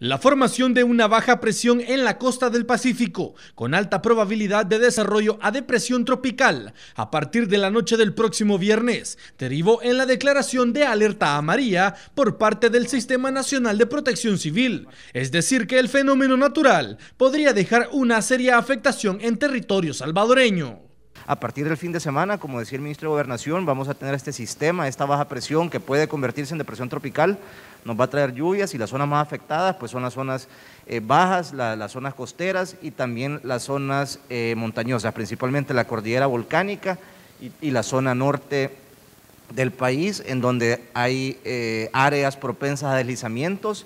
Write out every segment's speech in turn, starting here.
La formación de una baja presión en la costa del Pacífico, con alta probabilidad de desarrollo a depresión tropical, a partir de la noche del próximo viernes, derivó en la declaración de alerta amarilla por parte del Sistema Nacional de Protección Civil. Es decir, que el fenómeno natural podría dejar una seria afectación en territorio salvadoreño. A partir del fin de semana, como decía el ministro de Gobernación, vamos a tener este sistema, esta baja presión que puede convertirse en depresión tropical, nos va a traer lluvias y las zonas más afectadas pues son las zonas eh, bajas, las zonas costeras y también las zonas eh, montañosas, principalmente la cordillera volcánica y, la zona norte del país, en donde hay eh, áreas propensas a deslizamientos.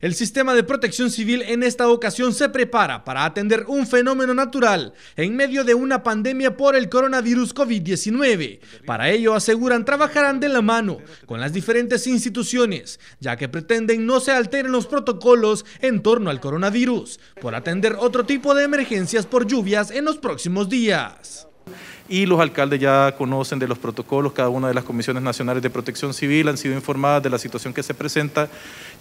El sistema de protección civil en esta ocasión se prepara para atender un fenómeno natural en medio de una pandemia por el coronavirus COVID-19. Para ello aseguran trabajarán de la mano con las diferentes instituciones, ya que pretenden no se alteren los protocolos en torno al coronavirus, por atender otro tipo de emergencias por lluvias en los próximos días y los alcaldes ya conocen de los protocolos, cada una de las comisiones nacionales de protección civil han sido informadas de la situación que se presenta,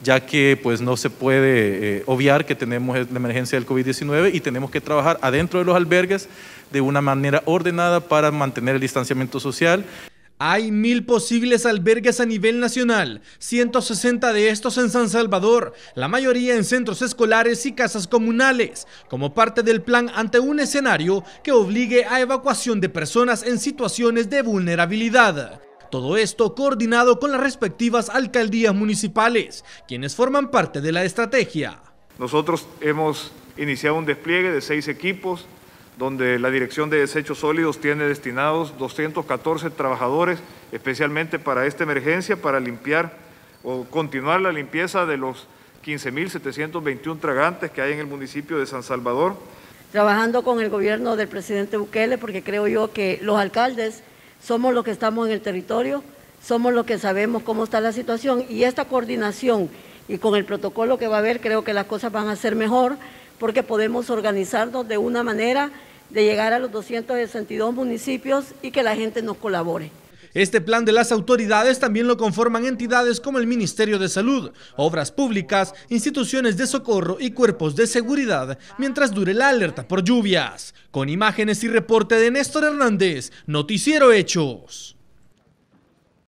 ya que pues no se puede eh, obviar que tenemos la emergencia del COVID-19 y tenemos que trabajar adentro de los albergues de una manera ordenada para mantener el distanciamiento social hay mil posibles albergues a nivel nacional, 160 de estos en San Salvador, la mayoría en centros escolares y casas comunales, como parte del plan ante un escenario que obligue a evacuación de personas en situaciones de vulnerabilidad. Todo esto coordinado con las respectivas alcaldías municipales, quienes forman parte de la estrategia. Nosotros hemos iniciado un despliegue de seis equipos donde la Dirección de Desechos Sólidos tiene destinados 214 trabajadores especialmente para esta emergencia, para limpiar o continuar la limpieza de los 15.721 tragantes que hay en el municipio de San Salvador. Trabajando con el gobierno del presidente Bukele, porque creo yo que los alcaldes somos los que estamos en el territorio, somos los que sabemos cómo está la situación y esta coordinación y con el protocolo que va a haber creo que las cosas van a ser mejor porque podemos organizarnos de una manera de llegar a los 262 municipios y que la gente nos colabore. Este plan de las autoridades también lo conforman entidades como el Ministerio de Salud, obras públicas, instituciones de socorro y cuerpos de seguridad, mientras dure la alerta por lluvias. Con imágenes y reporte de Néstor Hernández, Noticiero Hechos.